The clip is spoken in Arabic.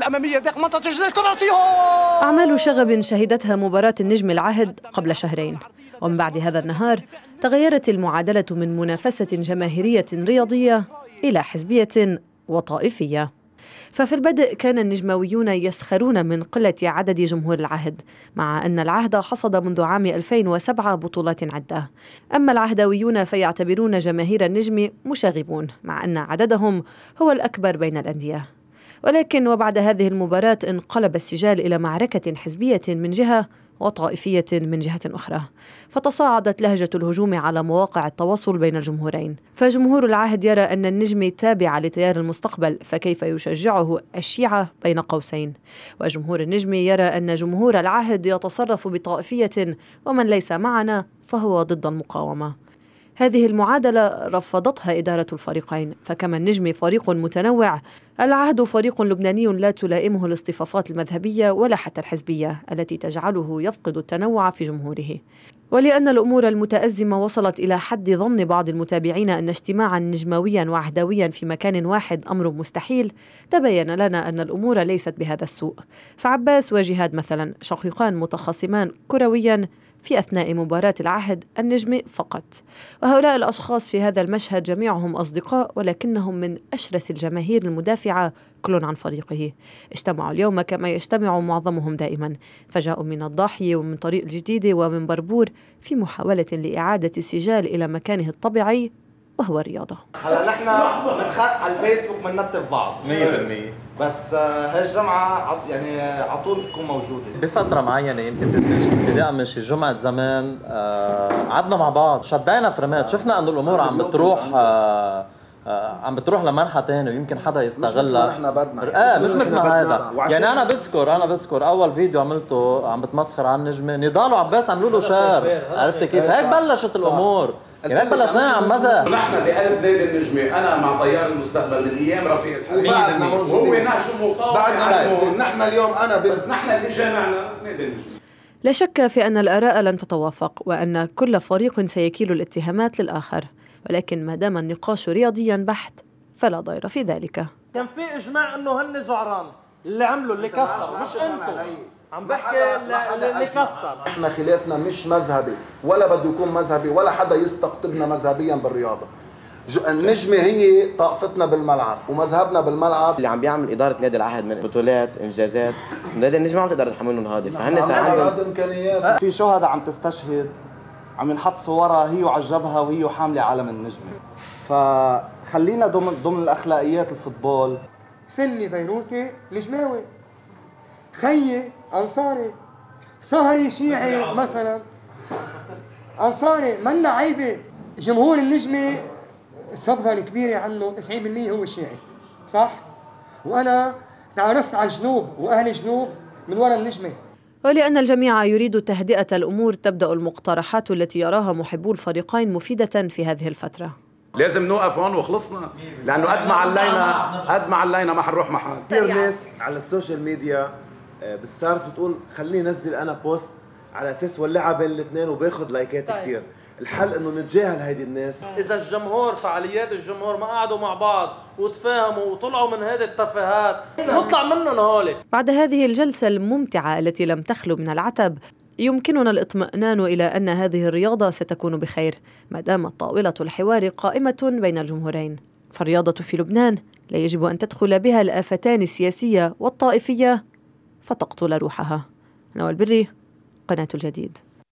الأمامية داخل منطقة الجزاء كراسيهم أعمال شغب شهدتها مباراة النجم العهد قبل شهرين ومن بعد هذا النهار تغيرت المعادلة من منافسة جماهيرية رياضية إلى حزبية وطائفية ففي البدء كان النجماويون يسخرون من قلة عدد جمهور العهد مع أن العهد حصد منذ عام 2007 بطولات عدة أما العهدويون فيعتبرون جماهير النجم مشاغبون مع أن عددهم هو الأكبر بين الأندية ولكن وبعد هذه المباراة انقلب السجال إلى معركة حزبية من جهة وطائفية من جهة أخرى فتصاعدت لهجة الهجوم على مواقع التواصل بين الجمهورين فجمهور العهد يرى أن النجم تابع لتيار المستقبل فكيف يشجعه الشيعة بين قوسين وجمهور النجم يرى أن جمهور العهد يتصرف بطائفية ومن ليس معنا فهو ضد المقاومة هذه المعادلة رفضتها إدارة الفريقين فكما النجم فريق متنوع العهد فريق لبناني لا تلائمه الاصطفافات المذهبية ولا حتى الحزبية التي تجعله يفقد التنوع في جمهوره ولأن الأمور المتأزمة وصلت إلى حد ظن بعض المتابعين أن اجتماعا نجماويا وعهدويا في مكان واحد أمر مستحيل تبين لنا أن الأمور ليست بهذا السوء فعباس وجهاد مثلا شقيقان متخاصمان كرويا في أثناء مباراة العهد النجمة فقط وهؤلاء الأشخاص في هذا المشهد جميعهم أصدقاء ولكنهم من أشرس الجماهير المدافعة كل عن فريقه اجتمعوا اليوم كما يجتمع معظمهم دائما فجاءوا من الضاحية ومن طريق الجديدة ومن بربور في محاولة لإعادة السجال إلى مكانه الطبيعي وهو الرياضة هلا نحن على الفيسبوك بنلطف بعض 100% بس آه، هالجمعه يعني آه، على طول بتكون موجوده بفتره معينه يمكن ابتداء من شي جمعه زمان آه، قعدنا مع بعض شدينا فرمات شفنا انه الامور عم بتروح عم بتروح لمنحة تاني ويمكن حدا يستغلها مش احنا بدنا ايه مش مثل هذا يعني انا بذكر انا بذكر اول فيديو عملته عم بتمسخر على النجمه نضال وعباس عملوا له شير عرفت كيف إيه، هيك بلشت الامور الهلال بلشناه عم عمزه نحن بقلب نادي النجمه انا مع طيار المستقبل من ايام رفيق الحبيب وبعدنا موجودين هو نهج المقاومه بعدنا موجودين نحن اليوم انا بال... بس نحن اللي جامعنا نادي النجمه لا شك في أن الآراء لن تتوافق وأن كل فريق سيكيل الاتهامات للآخر ولكن ما دام النقاش رياضيا بحت فلا ضير في ذلك كان في إجماع أنه هن زعران اللي عملوا اللي كسروا مش أنتم عم بحكي اللي كسر احنا خلافنا مش مذهبي ولا بده يكون مذهبي ولا حدا يستقطبنا مذهبيا بالرياضه النجمه هي طاقتنا بالملعب ومذهبنا بالملعب اللي عم بيعمل اداره نادي العهد من بطولات انجازات نادي النجمه نعم، عم تقدر تحملهم هذا فهن صار عندهم امكانيات في شهداء عم تستشهد عم ينحط صورها هي وعلى الجبهه وهي وحامله علم النجمه فخلينا ضمن ضمن الاخلاقيات الفوتبول سلمي بيروتي نجماوي خيي أنصاري سهري شيعي مثلا أنصاري منا عيبة جمهور النجمة صبغة كبيرة عنه 90% هو شيعي صح؟ وأنا تعرفت على الجنوب وأهل جنوب من وراء النجمة ولأن الجميع يريد تهدئة الأمور تبدأ المقترحات التي يراها محبو الفريقين مفيدة في هذه الفترة لازم نوقف هون وخلصنا لانه قد ما علينا قد ما علينا ما حنروح محل كثير ناس على السوشيال ميديا آه، بس صارت بتقول خليني انزل انا بوست على اساس ولعها بين الاثنين وباخذ لايكات طيب. كثير الحل انه نتجاهل هيدي الناس آه. اذا الجمهور فعاليات الجمهور ما قعدوا مع بعض وتفاهموا وطلعوا من هذه التفاهات نطلع منهم هول بعد هذه الجلسه الممتعه التي لم تخلو من العتب يمكننا الاطمئنان الى ان هذه الرياضه ستكون بخير ما دامت طاوله الحوار قائمه بين الجمهورين فالرياضه في لبنان لا يجب ان تدخل بها الافتان السياسيه والطائفيه فتقتل روحها نوال البري قناة الجديد